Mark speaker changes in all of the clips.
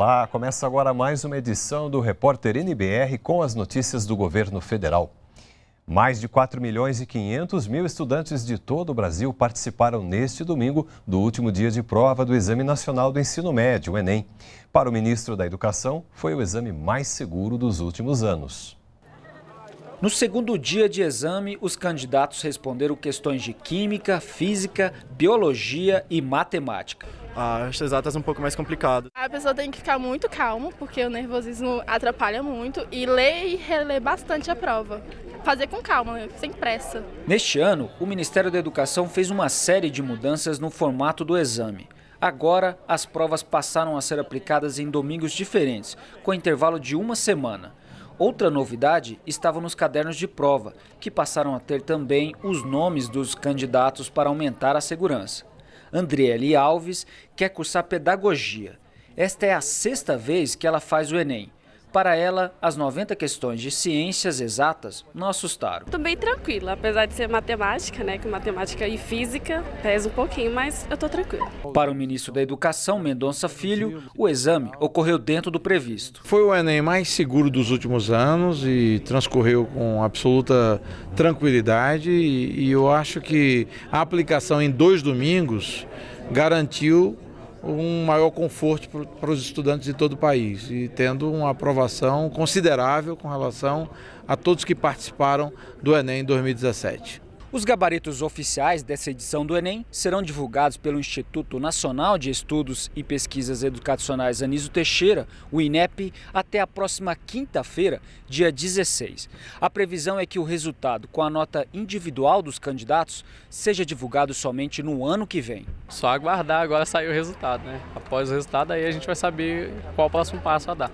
Speaker 1: Olá, começa agora mais uma edição do Repórter NBR com as notícias do governo federal. Mais de 4 milhões e 500 mil estudantes de todo o Brasil participaram neste domingo do último dia de prova do Exame Nacional do Ensino Médio, o Enem. Para o ministro da Educação, foi o exame mais seguro dos últimos anos. No segundo dia de exame, os
Speaker 2: candidatos responderam questões de química, física, biologia e matemática
Speaker 3: as exatas um pouco mais complicado.
Speaker 4: A pessoa tem que ficar muito calmo, porque o nervosismo atrapalha muito, e ler e reler bastante a prova. Fazer com calma, né? sem pressa.
Speaker 2: Neste ano, o Ministério da Educação fez uma série de mudanças no formato do exame. Agora, as provas passaram a ser aplicadas em domingos diferentes, com intervalo de uma semana. Outra novidade estava nos cadernos de prova, que passaram a ter também os nomes dos candidatos para aumentar a segurança. Andriele Alves, quer cursar pedagogia. Esta é a sexta vez que ela faz o Enem. Para ela, as 90 questões de ciências exatas não assustaram.
Speaker 4: Estou bem tranquila, apesar de ser matemática, né, que matemática e física pesa um pouquinho, mas eu estou tranquila.
Speaker 2: Para o ministro da Educação, Mendonça Filho, o exame ocorreu dentro do previsto.
Speaker 3: Foi o Enem mais seguro dos últimos anos e transcorreu com absoluta tranquilidade e eu acho que a aplicação em dois domingos garantiu um maior conforto para os estudantes de todo o país e tendo uma aprovação considerável com relação a todos que participaram do Enem 2017.
Speaker 2: Os gabaritos oficiais dessa edição do Enem serão divulgados pelo Instituto Nacional de Estudos e Pesquisas Educacionais Anísio Teixeira, o INEP, até a próxima quinta-feira, dia 16. A previsão é que o resultado com a nota individual dos candidatos seja divulgado somente no ano que vem. Só aguardar agora sair o resultado, né? Após o resultado, aí a gente vai saber qual o próximo passo a dar.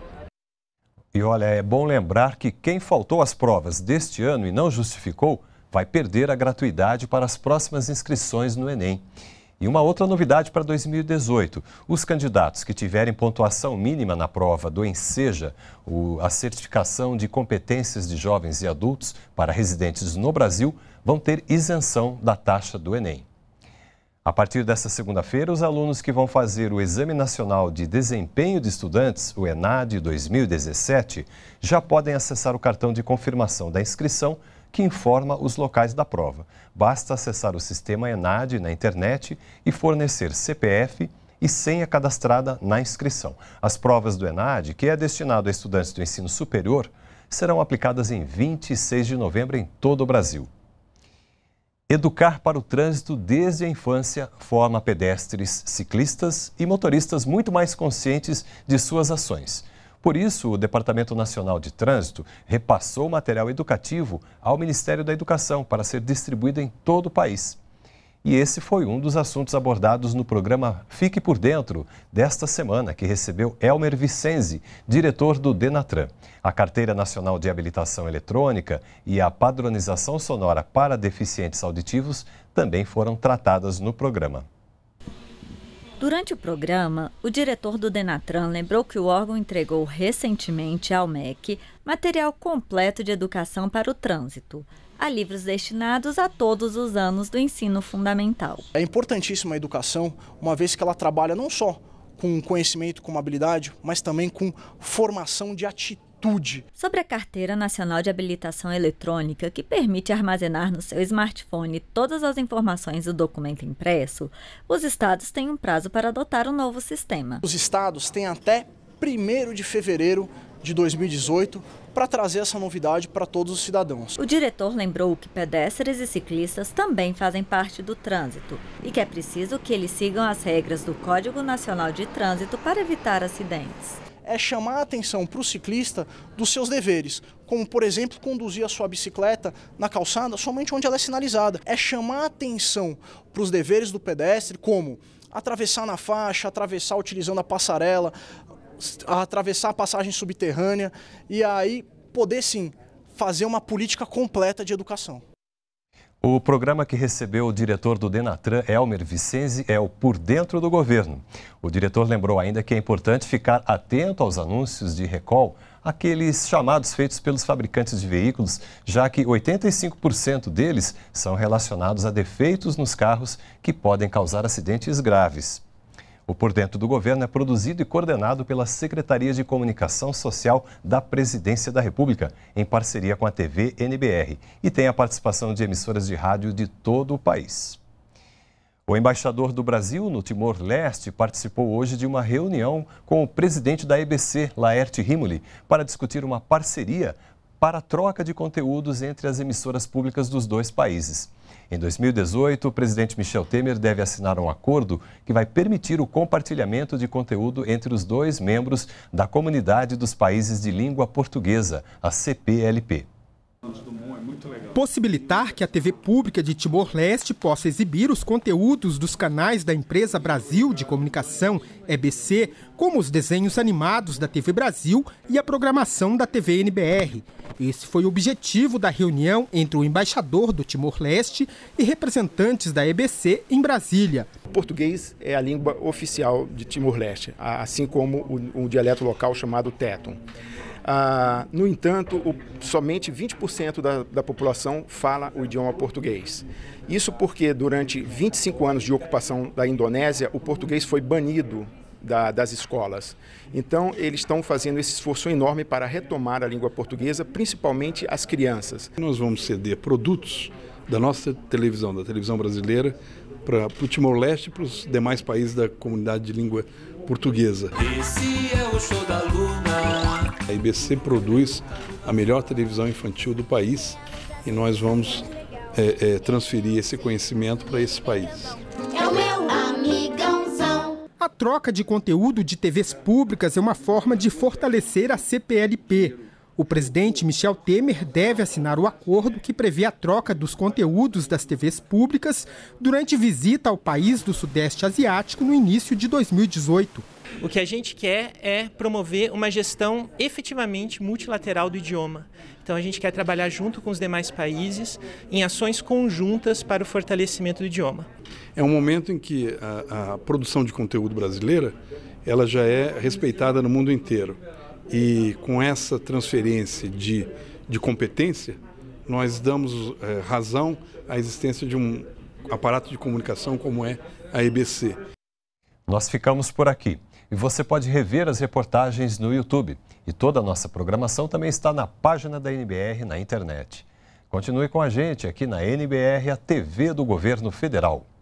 Speaker 1: E olha, é bom lembrar que quem faltou às provas deste ano e não justificou vai perder a gratuidade para as próximas inscrições no Enem. E uma outra novidade para 2018: os candidatos que tiverem pontuação mínima na prova do Enseja, a certificação de competências de jovens e adultos para residentes no Brasil, vão ter isenção da taxa do Enem. A partir desta segunda-feira, os alunos que vão fazer o Exame Nacional de Desempenho de Estudantes, o ENAD 2017, já podem acessar o cartão de confirmação da inscrição que informa os locais da prova. Basta acessar o sistema ENAD na internet e fornecer CPF e senha cadastrada na inscrição. As provas do ENAD, que é destinado a estudantes do ensino superior, serão aplicadas em 26 de novembro em todo o Brasil. Educar para o trânsito desde a infância forma pedestres, ciclistas e motoristas muito mais conscientes de suas ações. Por isso, o Departamento Nacional de Trânsito repassou material educativo ao Ministério da Educação para ser distribuído em todo o país. E esse foi um dos assuntos abordados no programa Fique por Dentro desta semana, que recebeu Elmer Vicenzi, diretor do Denatran. A Carteira Nacional de Habilitação Eletrônica e a padronização sonora para deficientes auditivos também foram tratadas no programa.
Speaker 4: Durante o programa, o diretor do Denatran lembrou que o órgão entregou recentemente ao MEC material completo de educação para o trânsito, a livros destinados a todos os anos do ensino fundamental.
Speaker 3: É importantíssima a educação, uma vez que ela trabalha não só com conhecimento, com habilidade, mas também com formação de atitude atitude.
Speaker 4: Sobre a Carteira Nacional de Habilitação Eletrônica, que permite armazenar no seu smartphone todas as informações do documento impresso, os estados têm um prazo para adotar o um novo sistema.
Speaker 3: Os estados têm até 1 de fevereiro de 2018 para trazer essa novidade para todos os cidadãos. O
Speaker 4: diretor lembrou que pedestres e ciclistas também fazem parte do trânsito e que é preciso que eles sigam as regras do Código Nacional de Trânsito para evitar acidentes
Speaker 3: é chamar a atenção para o ciclista dos seus deveres, como por exemplo conduzir a sua bicicleta na calçada somente onde ela é sinalizada. É chamar a atenção para os deveres do pedestre, como atravessar na faixa, atravessar utilizando a passarela, atravessar a passagem subterrânea e aí poder sim fazer uma política completa de educação.
Speaker 1: O programa que recebeu o diretor do Denatran, Elmer Vicenzi, é o Por Dentro do Governo. O diretor lembrou ainda que é importante ficar atento aos anúncios de recall, aqueles chamados feitos pelos fabricantes de veículos, já que 85% deles são relacionados a defeitos nos carros que podem causar acidentes graves. O Por Dentro do Governo é produzido e coordenado pela Secretaria de Comunicação Social da Presidência da República, em parceria com a TV NBR, e tem a participação de emissoras de rádio de todo o país. O embaixador do Brasil no Timor-Leste participou hoje de uma reunião com o presidente da EBC, Laerte Rimoli, para discutir uma parceria para a troca de conteúdos entre as emissoras públicas dos dois países. Em 2018, o presidente Michel Temer deve assinar um acordo que vai permitir o compartilhamento de conteúdo entre os dois membros da Comunidade dos Países de Língua Portuguesa, a CPLP. É Possibilitar que a TV
Speaker 3: pública de Timor-Leste possa exibir os conteúdos dos canais da empresa Brasil de Comunicação, EBC, como os desenhos animados da TV Brasil e a programação da TV NBR. Esse foi o objetivo da reunião entre o embaixador do Timor-Leste e representantes da EBC em Brasília.
Speaker 2: O português é a língua oficial de Timor-Leste, assim como o, o dialeto local chamado Teton. Ah, no entanto, o, somente 20% da, da população fala o idioma português. Isso porque durante 25 anos de ocupação da Indonésia, o português foi
Speaker 3: banido da, das escolas. Então, eles estão fazendo esse esforço enorme para retomar a língua portuguesa, principalmente as crianças. Nós vamos ceder produtos da nossa televisão, da televisão brasileira, para o Timor-Leste e para os demais países da comunidade de língua portuguesa.
Speaker 2: Esse é o show da Luna.
Speaker 3: A IBC produz a melhor televisão infantil do país e nós vamos é, é, transferir esse conhecimento para esse país. É o meu
Speaker 4: amigãozão.
Speaker 3: A troca de conteúdo de TVs públicas é uma forma de fortalecer a CPLP o presidente Michel Temer deve assinar o acordo que prevê a troca dos conteúdos das TVs públicas durante visita ao país do Sudeste Asiático no início de 2018. O que a gente quer é promover uma gestão efetivamente multilateral do idioma. Então a gente quer trabalhar junto com os demais países em ações conjuntas para o fortalecimento do idioma. É um momento em que a, a produção de conteúdo brasileira ela já é respeitada no mundo inteiro. E com essa transferência de, de competência, nós damos é, razão à existência de um aparato de comunicação como é a EBC.
Speaker 1: Nós ficamos por aqui e você pode rever as reportagens no YouTube. E toda a nossa programação também está na página da NBR na internet. Continue com a gente aqui na NBR, a TV do Governo Federal.